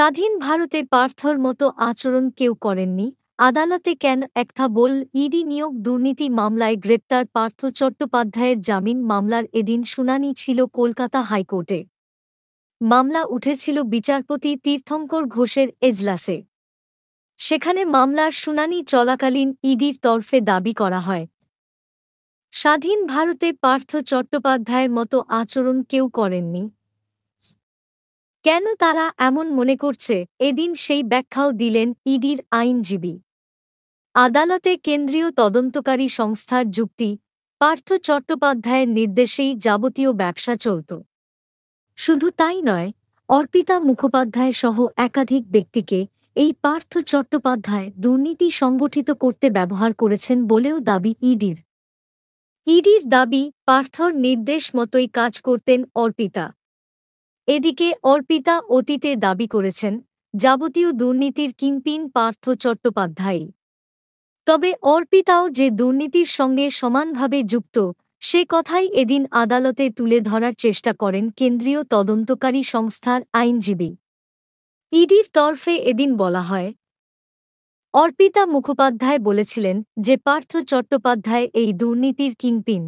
স্বাধীন ভারতে পার্থর মতো আচরণ কেউ করেননি আদালতে কেন একথা বল ইডি নিয়োগ দুর্নীতি মামলায় গ্রেপ্তার পার্থ চট্টোপাধ্যায়ের জামিন মামলার এদিন শুনানি ছিল কলকাতা হাইকোর্টে মামলা উঠেছিল বিচারপতি তীর্থঙ্কর ঘোষের এজলাসে সেখানে মামলার শুনানি চলাকালীন ইডির তরফে দাবি করা হয় স্বাধীন ভারতে পার্থ চট্টোপাধ্যায়ের মতো আচরণ কেউ করেননি কেন তারা এমন মনে করছে এদিন সেই ব্যাখ্যাও দিলেন ইডির আইনজীবী আদালতে কেন্দ্রীয় তদন্তকারী সংস্থার যুক্তি পার্থ চট্টোপাধ্যায়ের নির্দেশেই যাবতীয় ব্যবসা চলত শুধু তাই নয় অর্পিতা মুখোপাধ্যায় সহ একাধিক ব্যক্তিকে এই পার্থ চট্টোপাধ্যায় দুর্নীতি সংগঠিত করতে ব্যবহার করেছেন বলেও দাবি ইডির ইডির দাবি পার্থর নির্দেশ মতোই কাজ করতেন অর্পিতা এদিকে অর্পিতা অতীতে দাবি করেছেন যাবতীয় দুর্নীতির কিংপিন পার্থ চট্টোপাধ্যায় তবে অর্পিতাও যে দুর্নীতির সঙ্গে সমানভাবে যুক্ত সে কথাই এদিন আদালতে তুলে ধরার চেষ্টা করেন কেন্দ্রীয় তদন্তকারী সংস্থার আইনজীবী ইডির তরফে এদিন বলা হয় অর্পিতা মুখোপাধ্যায় বলেছিলেন যে পার্থ চট্টোপাধ্যায় এই দুর্নীতির কিংপিন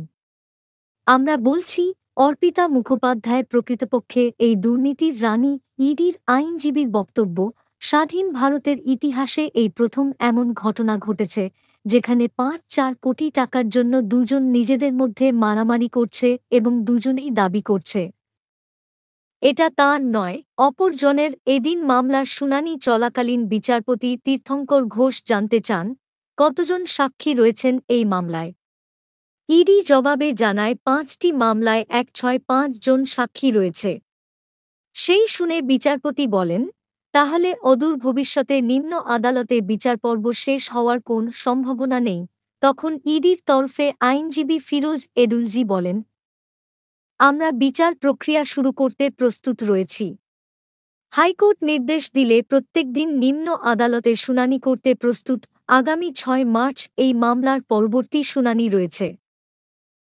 আমরা বলছি অর্পিতা মুখোপাধ্যায় প্রকৃতপক্ষে এই দুর্নীতির রানী ইডির আইনজীবীর বক্তব্য স্বাধীন ভারতের ইতিহাসে এই প্রথম এমন ঘটনা ঘটেছে যেখানে পাঁচ চার কোটি টাকার জন্য দুজন নিজেদের মধ্যে মারামারি করছে এবং দুজনেই দাবি করছে এটা তার নয় অপরজনের এদিন মামলার শুনানি চলাকালীন বিচারপতি তীর্থঙ্কর ঘোষ জানতে চান কতজন সাক্ষী রয়েছেন এই মামলায় ইডি জবাবে জানায় পাঁচটি মামলায় এক ছয় পাঁচ জন সাক্ষী রয়েছে সেই শুনে বিচারপতি বলেন তাহলে অদূর ভবিষ্যতে নিম্ন আদালতে বিচার পর্ব শেষ হওয়ার কোন সম্ভাবনা নেই তখন ইডির তরফে আইনজীবী ফিরোজ এডুলজি বলেন আমরা বিচার প্রক্রিয়া শুরু করতে প্রস্তুত রয়েছি হাইকোর্ট নির্দেশ দিলে প্রত্যেক দিন নিম্ন আদালতে শুনানি করতে প্রস্তুত আগামী ছয় মার্চ এই মামলার পরবর্তী শুনানি রয়েছে